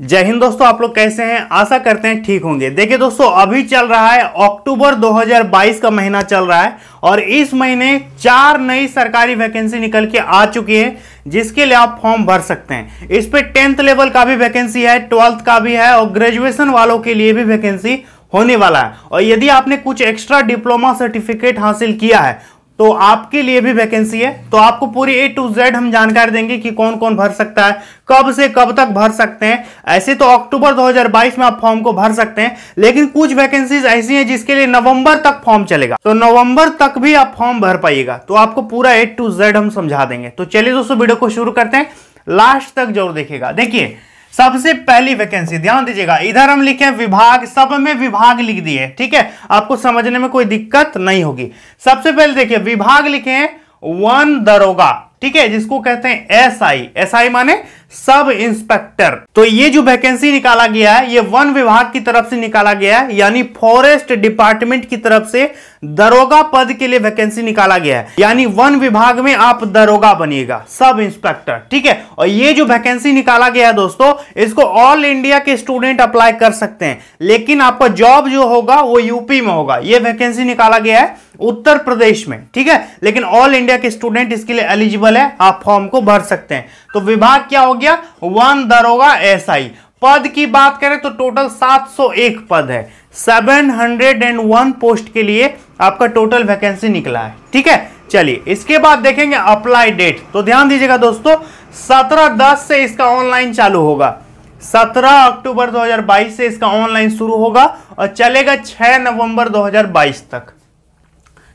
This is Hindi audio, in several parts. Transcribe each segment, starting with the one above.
जय हिंद दोस्तों आप लोग कैसे हैं आशा करते हैं ठीक होंगे देखिए दोस्तों अभी चल रहा है अक्टूबर 2022 का महीना चल रहा है और इस महीने चार नई सरकारी वैकेंसी निकल के आ चुकी है जिसके लिए आप फॉर्म भर सकते हैं इस पे टेंथ लेवल का भी वैकेंसी है ट्वेल्थ का भी है और ग्रेजुएशन वालों के लिए भी वैकेंसी होने वाला है और यदि आपने कुछ एक्स्ट्रा डिप्लोमा सर्टिफिकेट हासिल किया है तो आपके लिए भी वैकेंसी है तो आपको पूरी ए टू जेड हम जानकारी देंगे कि कौन कौन भर सकता है कब से कब तक भर सकते हैं ऐसे तो अक्टूबर 2022 में आप फॉर्म को भर सकते हैं लेकिन कुछ वैकेंसीज ऐसी हैं जिसके लिए नवंबर तक फॉर्म चलेगा तो नवंबर तक भी आप फॉर्म भर पाइएगा तो आपको पूरा ए टू जेड हम समझा देंगे तो चलिए दोस्तों वीडियो को शुरू करते हैं लास्ट तक जरूर देखिएगा देखिए सबसे पहली वैकेंसी ध्यान दीजिएगा इधर हम लिखे विभाग सब में विभाग लिख दिए ठीक है आपको समझने में कोई दिक्कत नहीं होगी सबसे पहले देखिए विभाग लिखे वन दरोगा ठीक है जिसको कहते हैं एसआई एसआई माने सब इंस्पेक्टर तो ये जो वैकेंसी निकाला गया है ये वन विभाग की तरफ से निकाला गया है यानी फॉरेस्ट डिपार्टमेंट की तरफ से दरोगा पद के लिए वैकेंसी निकाला गया है यानी वन विभाग में आप दरोगा बनिएगा सब इंस्पेक्टर ठीक है और ये जो वैकेंसी निकाला गया है दोस्तों इसको ऑल इंडिया के स्टूडेंट अप्लाई कर सकते हैं लेकिन आपका जॉब जो होगा वो यूपी में होगा ये वैकेंसी निकाला गया है उत्तर प्रदेश में ठीक है लेकिन ऑल इंडिया के स्टूडेंट इसके लिए एलिजिबल है आप फॉर्म को भर सकते हैं तो विभाग क्या हो गया वन दरोगा एसआई पद की बात करें तो टोटल 701 पद है 701 पोस्ट के लिए आपका टोटल वैकेंसी निकला है ठीक है चलिए इसके बाद देखेंगे अप्लाई डेट तो ध्यान दीजिएगा दोस्तों सत्रह दस से इसका ऑनलाइन चालू होगा 17 अक्टूबर 2022 से इसका ऑनलाइन शुरू होगा और चलेगा 6 नवंबर 2022 तक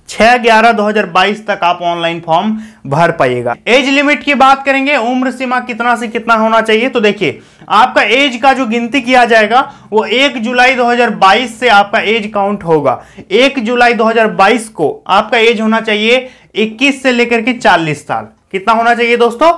छह ग्यारह बाईस तक आप ऑनलाइन फॉर्म भर पाइएगा एज लिमिट की बात करेंगे उम्र सीमा कितना से कितना होना चाहिए तो देखिए आपका एज का जो गिनती किया जाएगा वो 1 जुलाई 2022 से आपका एज काउंट होगा 1 जुलाई 2022 को आपका एज होना चाहिए 21 से लेकर के 40 साल कितना होना चाहिए दोस्तों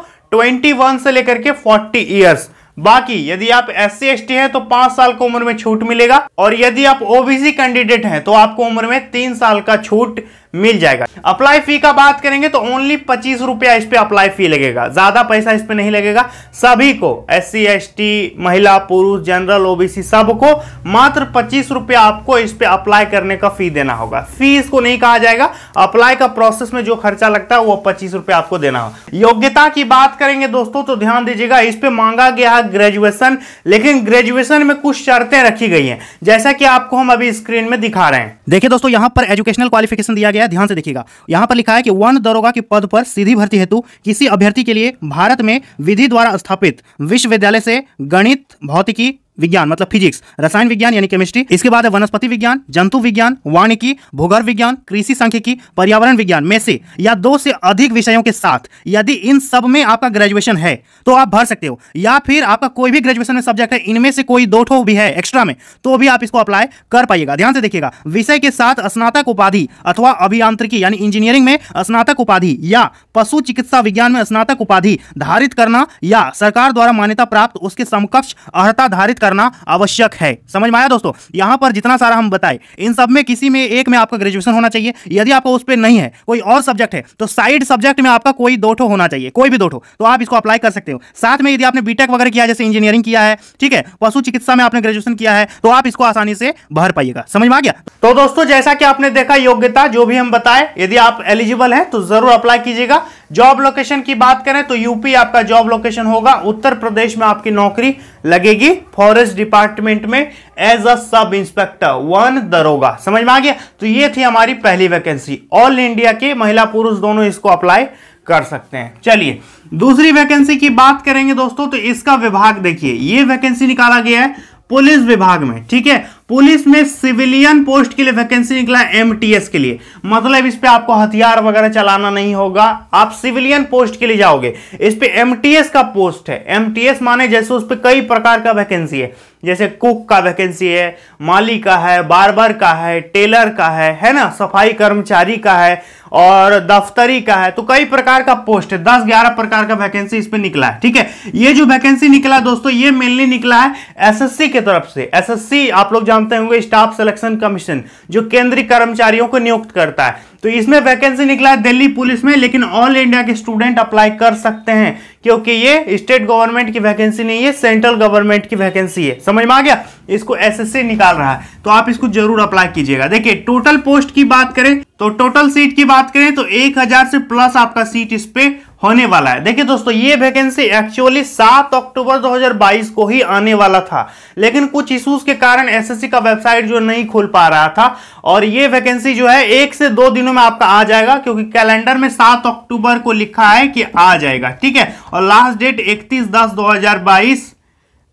21 से लेकर के 40 ईयर्स बाकी यदि आप एस सी हैं तो पांच साल की उम्र में छूट मिलेगा और यदि आप ओबीसी कैंडिडेट हैं तो आपको उम्र में तीन साल का छूट मिल जाएगा अप्लाई फी का बात करेंगे तो ओनली पच्चीस रुपया इस पर अप्लाई फी लगेगा ज़्यादा पैसा इस पर नहीं लगेगा सभी को एस सी महिला पुरुष जनरल ओबीसी सबको मात्र पच्चीस रुपया आपको इस पर अप्लाई करने का फी देना होगा फी इसको नहीं कहा जाएगा अप्लाई का प्रोसेस में जो खर्चा लगता है वो पच्चीस रुपया आपको देना होगा योग्यता की बात करेंगे दोस्तों तो ध्यान दीजिएगा इस पर मांगा गया है ग्रेजुएशन लेकिन ग्रेजुएशन में कुछ शर्तें रखी गई हैं जैसा कि आपको हम अभी स्क्रीन में दिखा रहे हैं देखिए दोस्तों यहां पर एजुकेशनल क्वालिफिकेशन दिया गया गया ध्यान से देखिएगा यहां पर लिखा है कि वन दरोगा के पद पर सीधी भर्ती हेतु किसी अभ्यर्थी के लिए भारत में विधि द्वारा स्थापित विश्वविद्यालय से गणित भौतिकी विज्ञान मतलब फिजिक्स रसायन विज्ञान यानी केमिस्ट्री इसके बाद है वनस्पति विज्ञान जंतु विज्ञान वाणिकी भूगर्भ विज्ञान कृषि सांख्यिकी पर्यावरण विज्ञान में से या दो से अधिक विषयों के साथ यदि इन सब में आपका ग्रेजुएशन है तो आप भर सकते हो या फिर आपका कोई भी ग्रेजुएशन में सब्जेक्ट है इनमें से कोई दो ठो भी है एक्स्ट्रा में तो भी आप इसको अप्लाई कर पाइएगा ध्यान से देखिएगा विषय के साथ स्नातक उपाधि अथवा अभियांत्रिकी यानी इंजीनियरिंग में स्नातक उपाधि या पशु चिकित्सा विज्ञान में स्नातक उपाधि धारित करना या सरकार द्वारा मान्यता प्राप्त उसके समकक्ष अर्ता धारित करना आवश्यक है समझ में आया दोस्तों यहाँ पर जितना सारा हम बताए इन सब में किसी में एक में आपका ग्रेजुएशन होना चाहिए यदि आपको उस पर नहीं है कोई और सब्जेक्ट है तो साइड सब्जेक्ट में आपका कोई दो ठो होना चाहिए कोई भी दो ठो तो आप इसको अप्लाई कर सकते हो साथ में यदि आपने बीटेक वगैरह किया जैसे इंजीनियरिंग किया है ठीक है पशु चिकित्सा में आपने ग्रेजुएशन किया है तो आप इसको आसानी से भर पाइएगा समझ में आ गया तो दोस्तों जैसा कि आपने देखा योग्यता जो भी हम बताए यदि आप एलिजिबल हैं तो जरूर अप्लाई कीजिएगा जॉब लोकेशन की बात करें तो यूपी आपका जॉब लोकेशन होगा उत्तर प्रदेश में आपकी नौकरी लगेगी फॉरेस्ट डिपार्टमेंट में as a sub inspector one दरोगा समझ में आ गया तो ये थी हमारी पहली वैकेंसी ऑल इंडिया के महिला पुरुष दोनों इसको अप्लाई कर सकते हैं चलिए दूसरी वैकेंसी की बात करेंगे दोस्तों तो इसका विभाग देखिए ये वैकेंसी निकाला गया है पुलिस विभाग में ठीक है पुलिस में सिविलियन पोस्ट के लिए वैकेंसी निकला एमटीएस के लिए मतलब इस पे आपको हथियार वगैरह चलाना नहीं होगा आप सिविलियन पोस्ट के लिए जाओगे इस पे एमटीएस का पोस्ट है एमटीएस माने जैसे उस पर कई प्रकार का वैकेंसी है जैसे कुक का वैकेंसी है माली का है बार्बर का है टेलर का है है ना सफाई कर्मचारी का है और दफ्तरी का है तो कई प्रकार का पोस्ट है दस ग्यारह प्रकार का वैकेंसी इसमें निकला है ठीक है ये जो वैकेंसी निकला दोस्तों ये मेनली निकला है एसएससी के तरफ से एसएससी आप लोग जानते होंगे स्टाफ सिलेक्शन कमीशन जो केंद्रीय कर्मचारियों को नियुक्त करता है तो इसमें वैकेंसी निकला है दिल्ली पुलिस में लेकिन ऑल इंडिया के स्टूडेंट अप्लाई कर सकते हैं क्योंकि ये स्टेट गवर्नमेंट की वैकेंसी नहीं है सेंट्रल गवर्नमेंट की वैकेंसी है समझ में आ गया इसको एसएससी निकाल रहा है तो आप इसको जरूर अप्लाई कीजिएगा देखिए टोटल पोस्ट की बात करें तो टोटल सीट की बात करें तो एक हजार से प्लस आपका सीट इस पे होने वाला है देखिए दोस्तों ये वैकेंसी एक्चुअली 7 अक्टूबर 2022 को ही आने वाला था लेकिन कुछ इश्यूज के कारण एसएससी का वेबसाइट जो नहीं खुल पा रहा था और ये वैकेंसी जो है एक से दो दिनों में आपका आ जाएगा क्योंकि कैलेंडर में 7 अक्टूबर को लिखा है कि आ जाएगा ठीक है और लास्ट डेट इकतीस दस दो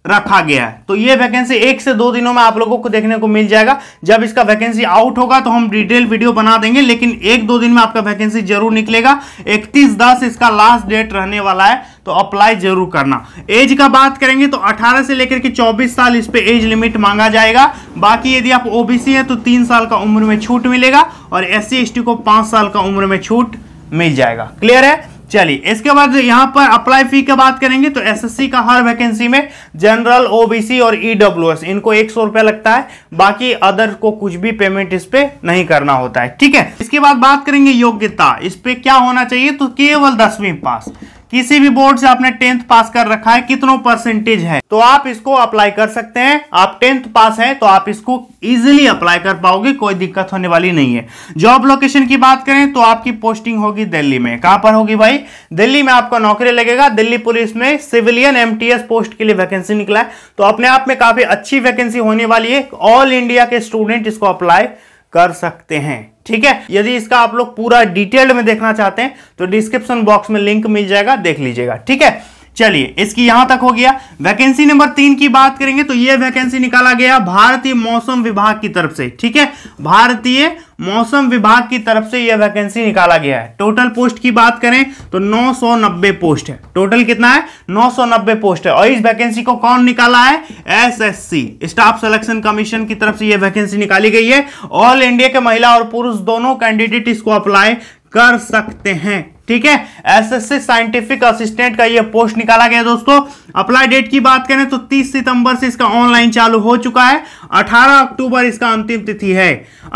रखा गया है तो ये वैकेंसी एक से दो दिनों में आप लोगों को देखने को मिल जाएगा जब इसका वैकेंसी आउट होगा तो हम डिटेल वीडियो बना देंगे लेकिन एक दो दिन में आपका वैकेंसी जरूर निकलेगा 31 दस इसका लास्ट डेट रहने वाला है तो अप्लाई जरूर करना एज का बात करेंगे तो 18 से लेकर के 24 साल इस पे एज लिमिट मांगा जाएगा बाकी यदि आप ओबीसी हैं तो तीन साल का उम्र में छूट मिलेगा और एस सी को पाँच साल का उम्र में छूट मिल जाएगा क्लियर है चलिए इसके बाद यहां पर अप्लाई फी की बात करेंगे तो एसएससी का हर वैकेंसी में जनरल ओबीसी और ईडब्ल्यूएस e इनको एक सौ रुपया लगता है बाकी अदर को कुछ भी पेमेंट इस पे नहीं करना होता है ठीक है इसके बाद बात करेंगे योग्यता इस पे क्या होना चाहिए तो केवल दसवीं पास किसी भी बोर्ड से आपने टेंथ पास कर रखा है कितनों परसेंटेज है तो आप इसको अप्लाई कर सकते हैं आप टेंथ पास हैं तो आप इसको इजिली अप्लाई कर पाओगे कोई दिक्कत होने वाली नहीं है जॉब लोकेशन की बात करें तो आपकी पोस्टिंग होगी दिल्ली में कहां पर होगी भाई दिल्ली में आपका नौकरी लगेगा दिल्ली पुलिस में सिविलियन एम पोस्ट के लिए वैकेंसी निकला है तो अपने आप में काफी अच्छी वैकेंसी होने वाली है ऑल इंडिया के स्टूडेंट इसको अप्लाई कर सकते हैं ठीक है यदि इसका आप लोग पूरा डिटेल्ड में देखना चाहते हैं तो डिस्क्रिप्शन बॉक्स में लिंक मिल जाएगा देख लीजिएगा ठीक है चलिए इसकी यहां तक हो गया वैकेंसी नंबर तीन की बात करेंगे तो यह वैकेंसी निकाला गया भारतीय मौसम विभाग की तरफ से ठीक है भारतीय मौसम विभाग की तरफ से यह वैकेंसी निकाला गया है टोटल पोस्ट की बात करें तो 990 पोस्ट है टोटल कितना है 990 पोस्ट है और इस वैकेंसी को कौन निकाला है एसएससी स्टाफ सिलेक्शन कमीशन की तरफ से यह वैकेंसी निकाली गई है ऑल इंडिया के महिला और पुरुष दोनों कैंडिडेट इसको अप्लाई कर सकते हैं ठीक है एसएससी साइंटिफिक असिस्टेंट का ये पोस्ट निकाला गया दोस्तों अप्लाई डेट की बात करें तो 30 सितंबर से इसका ऑनलाइन चालू हो चुका है 18 अक्टूबर इसका अंतिम तिथि है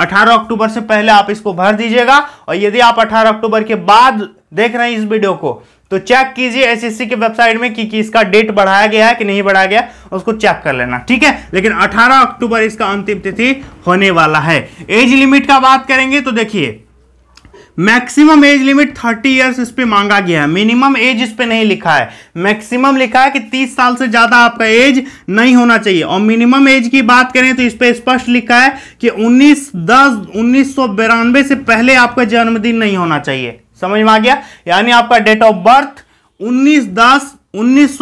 18 अक्टूबर से पहले आप इसको भर दीजिएगा और यदि आप 18 अक्टूबर के बाद देख रहे हैं इस वीडियो को तो चेक कीजिए एसएससी की वेबसाइट में कि, कि इसका डेट बढ़ाया गया है कि नहीं बढ़ाया गया उसको चेक कर लेना ठीक है लेकिन 18 अक्टूबर इसका अंतिम तिथि होने वाला है एज लिमिट का बात करेंगे तो देखिए maximum age limit thirty years इस पर मांगा गया है मिनिमम एज इस पर नहीं लिखा है मैक्सिमम लिखा है कि तीस साल से ज़्यादा आपका एज नहीं होना चाहिए और मिनिमम एज की बात करें तो इस पर स्पष्ट लिखा है कि उन्नीस दस उन्नीस से पहले आपका जन्मदिन नहीं होना चाहिए समझ में आ गया यानी आपका डेट ऑफ बर्थ उन्नीस दस उन्नीस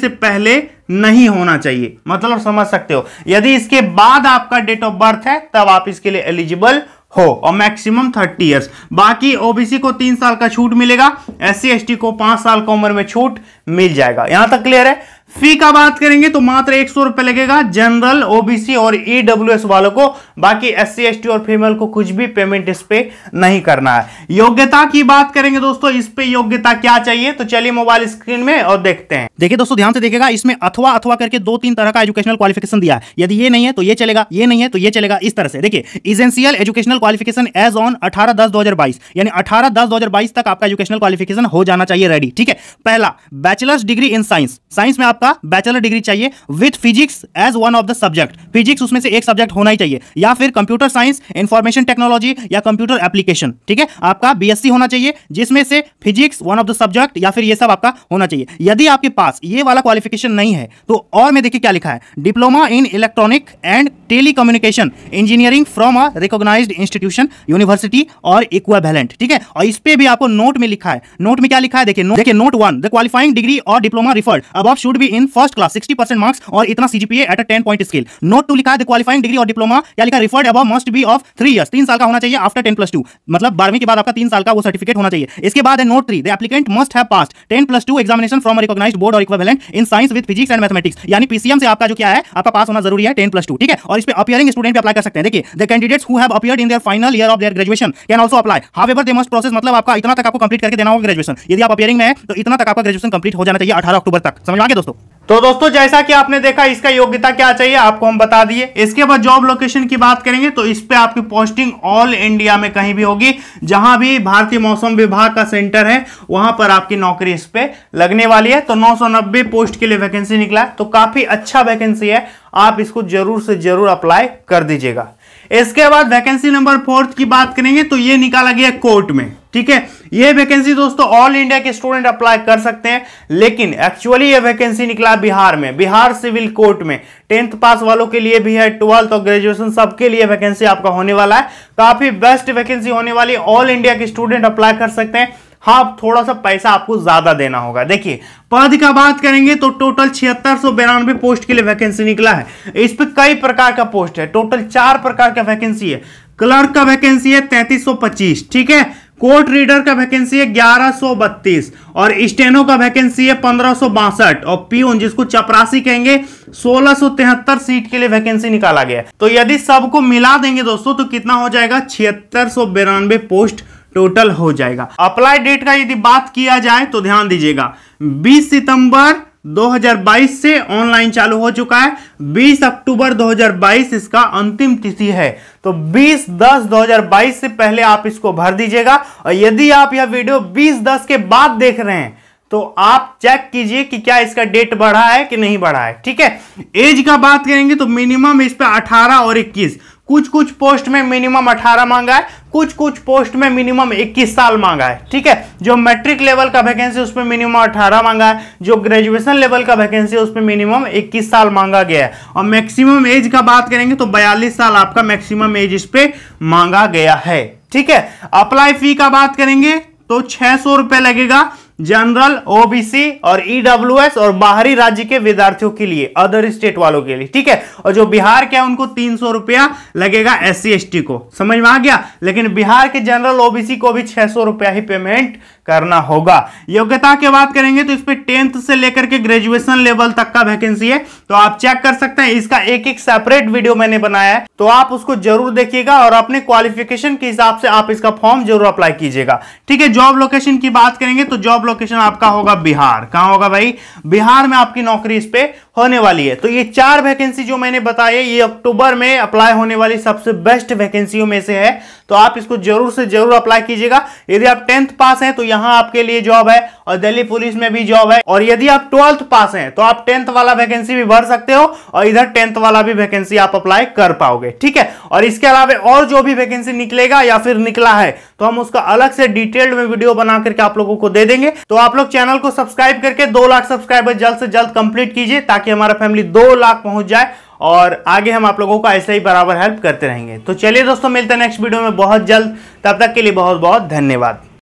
से पहले नहीं होना चाहिए मतलब समझ सकते हो यदि इसके बाद आपका डेट ऑफ बर्थ है तब आप इसके लिए एलिजिबल हो और मैक्सिमम थर्टी ईयर्स बाकी ओबीसी को तीन साल का छूट मिलेगा एस सी को पांच साल का उम्र में छूट मिल जाएगा यहां तक क्लियर है फी का बात करेंगे तो मात्र एक सौ रुपए लगेगा जनरल ओबीसी और ईडब्ल्यू e वालों को बाकी एस सी और फीमेल को कुछ भी पेमेंट इस पे नहीं करना है योग्यता की बात करेंगे दोस्तों इस पे योग्यता क्या चाहिए तो चलिए मोबाइल स्क्रीन में और देखते हैं देखिए दोस्तों ध्यान से देखेगा इसमें अथवा अथवा करके दो तीन तरह का एजुकेशनल क्वालिफिकेशन दिया है यदि ये नहीं है तो ये चलेगा ये नहीं है तो ये चलेगा इस तरह से देखिए essential educational qualification as on अठारह दस दो यानी अठारह दस दो तक आपका एजुकेशनल क्वालिफिकेशन हो जाना चाहिए रेडी ठीक है पहला bachelors degree in science science में आप आपका बैचलर डिग्री चाहिए with physics as one of the subject physics उसमें से एक सब्जेक्ट होना ही चाहिए या फिर कंप्यूटर साइंस इंफॉर्मेशन टेक्नोलॉजी या कंप्यूटर एप्लीकेशन ठीक है आपका बी होना चाहिए जिसमें से physics one of the subject या फिर ये सब आपका होना चाहिए यदि आपके पास ये वाला क्वालिफिकेशन नहीं है तो और में देखिए क्या लिखा है diploma in electronic and telecommunication engineering from a recognize institution university और इक्वावेलेंट ठीक है और इस पे भी आपको नोट में लिखा है नोट में क्या लिखा है देखिए note one the qualifying degree और diploma referred above should be in first class sixty percent marks और इतना CGPA at ten point scale note two लिखा है क्वालिफाइंग डिग्री और डिप्लोमा या लिखा referred above must be of three year तीन साल का होना चाहिए आफ्टर टेन प्लस टू मतलब बारहवीं के बाद आपका तीन साल का वो सर्टिफिकेट होना चाहिए इसके बाद है note three the applicant must have pass ten plus two examination from recognize board और equivalent in science with physics and mathematics यानी पीसीएम से आपका जो क्या है आपका पास होना जरूरी है टेन प्लस टू ठीक है और इस पर अपियरिंग स्टूडेंट भी अप्लाई कर सकते हैं देखिए the candidates who have appear in their final year of their graduation can also apply ever they must process मतलब आपका इतना तक आपको कंप्लीट करके देना होगा ग्रेजुएशन यदि आप अपियरिंग में है तो इतना तक आपका ग्रेजुएशन कंप्लीट हो जाना चाहिए अठारह अक्टूबर तक समझ आगे दोस्तों तो दोस्तों जैसा कि आपने देखा इसका योग्यता क्या चाहिए आपको हम बता दिए इसके बाद जॉब लोकेशन की बात करेंगे तो इस पे आपकी पोस्टिंग ऑल इंडिया में कहीं भी होगी जहां भी भारतीय मौसम विभाग का सेंटर है वहां पर आपकी नौकरी इस पे लगने वाली है तो 990 पोस्ट के लिए वैकेंसी निकला तो काफी अच्छा वैकेंसी है आप इसको जरूर से जरूर अप्लाई कर दीजिएगा इसके बाद वैकेंसी नंबर फोर्थ की बात करेंगे तो ये निकाला गया कोर्ट में ठीक है ये वैकेंसी दोस्तों ऑल इंडिया के स्टूडेंट अप्लाई कर सकते हैं लेकिन एक्चुअली ये वैकेंसी निकला बिहार में बिहार सिविल कोर्ट में टेंथ पास वालों के लिए भी है ट्वेल्थ और ग्रेजुएशन सबके लिए वैकेंसी आपका होने वाला है काफी बेस्ट वैकेंसी होने वाली ऑल इंडिया के स्टूडेंट अप्लाई कर सकते हैं हाँ थोड़ा सा पैसा आपको ज़्यादा देना होगा देखिए पद का बात करेंगे तो टोटल छिहत्तर सौ बिरानवे पोस्ट के लिए वैकेंसी निकला है इस पर कई प्रकार का पोस्ट है टोटल चार प्रकार का वैकेंसी है क्लर्क का वैकेंसी है तैतीस सौ पच्चीस ठीक है कोर्ट रीडर का वैकेंसी है ग्यारह सौ बत्तीस और स्टेनो का वैकेंसी है पंद्रह सौ बासठ और पीओन जिसको चपरासी कहेंगे सोलह सौ तिहत्तर सीट के लिए वैकेंसी निकाला गया तो यदि सबको मिला देंगे दोस्तों तो कितना हो जाएगा छिहत्तर सौ बिरानवे पोस्ट टोटल हो जाएगा अप्लाई डेट का यदि बात किया जाए तो ध्यान दीजिएगा 20 सितंबर 2022 से ऑनलाइन चालू हो चुका है 20 अक्टूबर 2022 इसका अंतिम तिथि है तो 20 दस 2022 से पहले आप इसको भर दीजिएगा और यदि आप यह वीडियो 20 दस के बाद देख रहे हैं तो आप चेक कीजिए कि क्या इसका डेट बढ़ा है कि नहीं बढ़ा है ठीक है एज का बात करेंगे तो मिनिमम इस पर अठारह और इक्कीस कुछ कुछ पोस्ट में मिनिमम 18 मांगा है कुछ कुछ पोस्ट में मिनिमम 21 साल मांगा है ठीक है जो मैट्रिक लेवल का वैकेंसी उसमें मिनिमम 18 मांगा है जो ग्रेजुएशन लेवल का वैकेंसी है उसमें मिनिमम 21 साल मांगा गया है और मैक्सिमम एज का बात करेंगे तो 42 साल आपका मैक्सिमम एज इस पर मांगा गया है ठीक है अप्लाई फी का बात करेंगे तो छह सौ लगेगा जनरल ओबीसी और ईडब्ल्यूएस e और बाहरी राज्य के विद्यार्थियों के लिए अदर स्टेट वालों के लिए ठीक है और जो बिहार के उनको तीन सौ रुपया लगेगा एस सी को समझ में आ गया लेकिन बिहार के जनरल ओबीसी को भी छह सौ रुपया ही पेमेंट करना होगा योग्यता की बात करेंगे तो इस पर टेंथ से लेकर के ग्रेजुएशन लेवल तक का वैकेंसी है तो आप चेक कर सकते हैं इसका एक एक सेपरेट वीडियो मैंने बनाया है तो आप उसको जरूर देखिएगा और अपने क्वालिफिकेशन के हिसाब से आप इसका फॉर्म जरूर अप्लाई कीजिएगा ठीक है जॉब लोकेशन की बात करेंगे तो जॉब लोकेशन आपका होगा बिहार कहाँ होगा भाई बिहार में आपकी नौकरी इस पर होने वाली है तो ये चार वैकेंसी जो मैंने बताई ये अक्टूबर में अप्लाई होने वाली सबसे बेस्ट वैकेंसियों में से है तो आप इसको जरूर से जरूर अप्लाई कीजिएगा यदि आप टेंथ पास हैं तो यहाँ आपके लिए जॉब है और दिल्ली पुलिस में भी जॉब है और यदि आप ट्वेल्थ पास हैं तो आप टेंथ वाला वैकेंसी भी भर सकते हो और इधर टेंथ वाला भी वैकेंसी आप अप्लाई कर पाओगे ठीक है और इसके अलावा और जो भी वैकेंसी निकलेगा या फिर निकला है तो हम उसका अलग से डिटेल्ड में वीडियो बना करके आप लोगों को दे देंगे तो आप लोग चैनल को सब्सक्राइब करके दो लाख सब्सक्राइबर जल्द से जल्द कंप्लीट कीजिए ताकि हमारा फैमिली दो लाख पहुंच जाए और आगे हम आप लोगों को ऐसे ही बराबर हेल्प करते रहेंगे तो चलिए दोस्तों मिलते हैं नेक्स्ट वीडियो में बहुत जल्द तब तक के लिए बहुत बहुत धन्यवाद